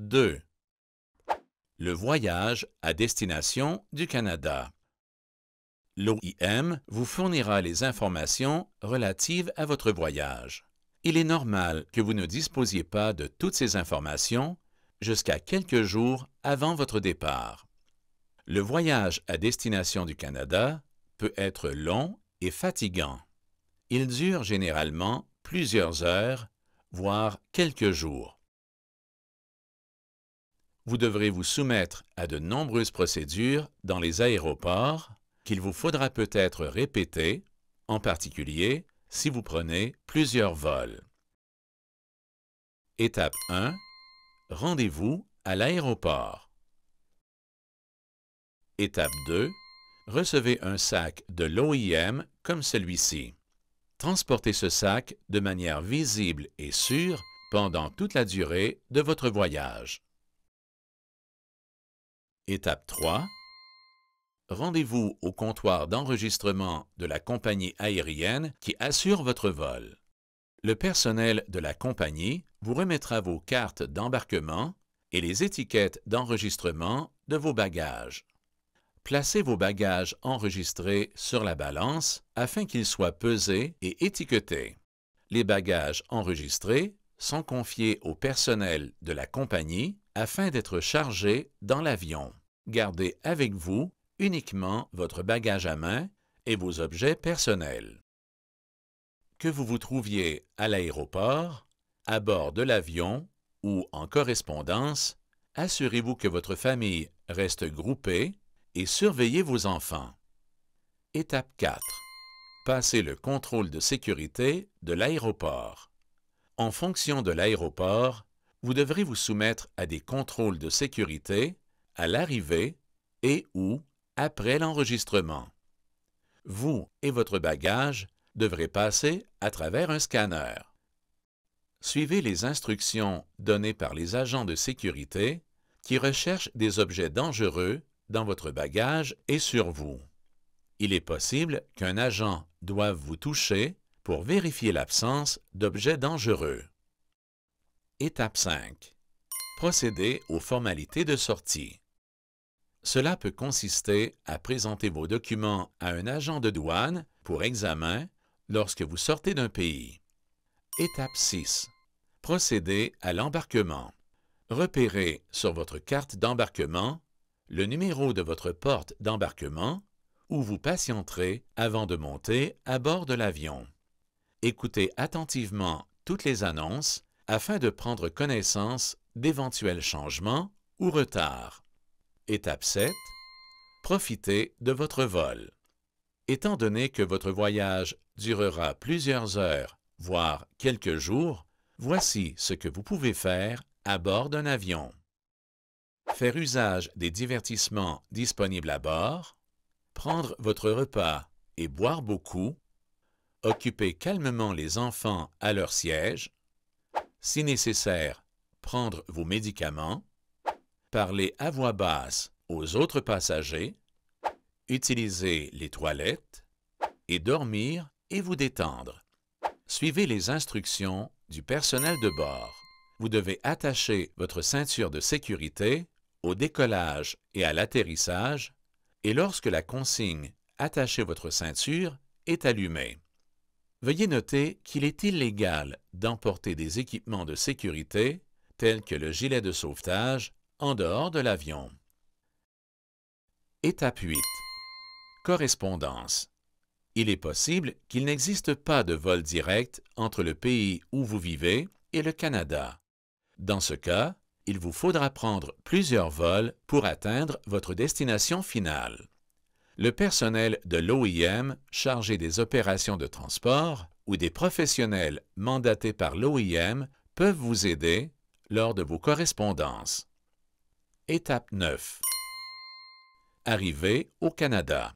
2. Le voyage à destination du Canada. L'OIM vous fournira les informations relatives à votre voyage. Il est normal que vous ne disposiez pas de toutes ces informations jusqu'à quelques jours avant votre départ. Le voyage à destination du Canada peut être long et fatigant. Il dure généralement plusieurs heures, voire quelques jours vous devrez vous soumettre à de nombreuses procédures dans les aéroports qu'il vous faudra peut-être répéter, en particulier si vous prenez plusieurs vols. Étape 1. Rendez-vous à l'aéroport. Étape 2. Recevez un sac de l'OIM comme celui-ci. Transportez ce sac de manière visible et sûre pendant toute la durée de votre voyage. Étape 3. Rendez-vous au comptoir d'enregistrement de la compagnie aérienne qui assure votre vol. Le personnel de la compagnie vous remettra vos cartes d'embarquement et les étiquettes d'enregistrement de vos bagages. Placez vos bagages enregistrés sur la balance afin qu'ils soient pesés et étiquetés. Les bagages enregistrés sont confiés au personnel de la compagnie afin d'être chargés dans l'avion. Gardez avec vous uniquement votre bagage à main et vos objets personnels. Que vous vous trouviez à l'aéroport, à bord de l'avion ou en correspondance, assurez-vous que votre famille reste groupée et surveillez vos enfants. Étape 4. Passez le contrôle de sécurité de l'aéroport. En fonction de l'aéroport, vous devrez vous soumettre à des contrôles de sécurité à l'arrivée et ou après l'enregistrement. Vous et votre bagage devrez passer à travers un scanner. Suivez les instructions données par les agents de sécurité qui recherchent des objets dangereux dans votre bagage et sur vous. Il est possible qu'un agent doive vous toucher pour vérifier l'absence d'objets dangereux. Étape 5. Procédez aux formalités de sortie. Cela peut consister à présenter vos documents à un agent de douane pour examen lorsque vous sortez d'un pays. Étape 6. Procédez à l'embarquement. Repérez sur votre carte d'embarquement le numéro de votre porte d'embarquement où vous patienterez avant de monter à bord de l'avion. Écoutez attentivement toutes les annonces afin de prendre connaissance d'éventuels changements ou retards. Étape 7. Profitez de votre vol. Étant donné que votre voyage durera plusieurs heures, voire quelques jours, voici ce que vous pouvez faire à bord d'un avion. Faire usage des divertissements disponibles à bord, prendre votre repas et boire beaucoup, occuper calmement les enfants à leur siège, si nécessaire, prendre vos médicaments, Parler à voix basse aux autres passagers, utiliser les toilettes et dormir et vous détendre. Suivez les instructions du personnel de bord. Vous devez attacher votre ceinture de sécurité au décollage et à l'atterrissage et lorsque la consigne « Attachez votre ceinture » est allumée. Veuillez noter qu'il est illégal d'emporter des équipements de sécurité tels que le gilet de sauvetage en dehors de l'avion. Étape 8. Correspondance. Il est possible qu'il n'existe pas de vol direct entre le pays où vous vivez et le Canada. Dans ce cas, il vous faudra prendre plusieurs vols pour atteindre votre destination finale. Le personnel de l'OIM chargé des opérations de transport ou des professionnels mandatés par l'OIM peuvent vous aider lors de vos correspondances. Étape 9. Arriver au Canada.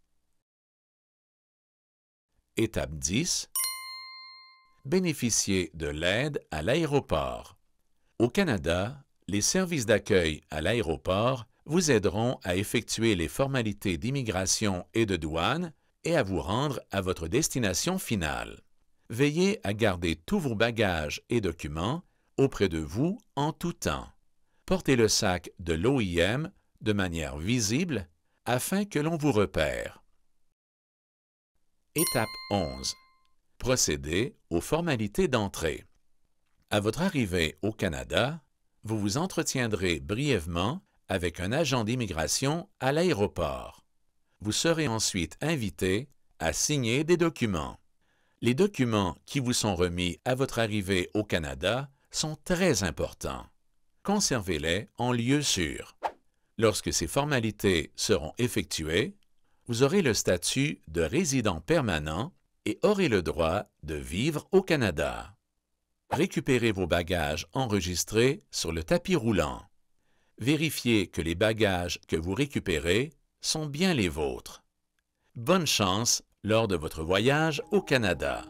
Étape 10. Bénéficier de l'aide à l'aéroport. Au Canada, les services d'accueil à l'aéroport vous aideront à effectuer les formalités d'immigration et de douane et à vous rendre à votre destination finale. Veillez à garder tous vos bagages et documents auprès de vous en tout temps portez le sac de l'OIM de manière visible afin que l'on vous repère. Étape 11. Procédez aux formalités d'entrée. À votre arrivée au Canada, vous vous entretiendrez brièvement avec un agent d'immigration à l'aéroport. Vous serez ensuite invité à signer des documents. Les documents qui vous sont remis à votre arrivée au Canada sont très importants conservez-les en lieu sûr. Lorsque ces formalités seront effectuées, vous aurez le statut de résident permanent et aurez le droit de vivre au Canada. Récupérez vos bagages enregistrés sur le tapis roulant. Vérifiez que les bagages que vous récupérez sont bien les vôtres. Bonne chance lors de votre voyage au Canada.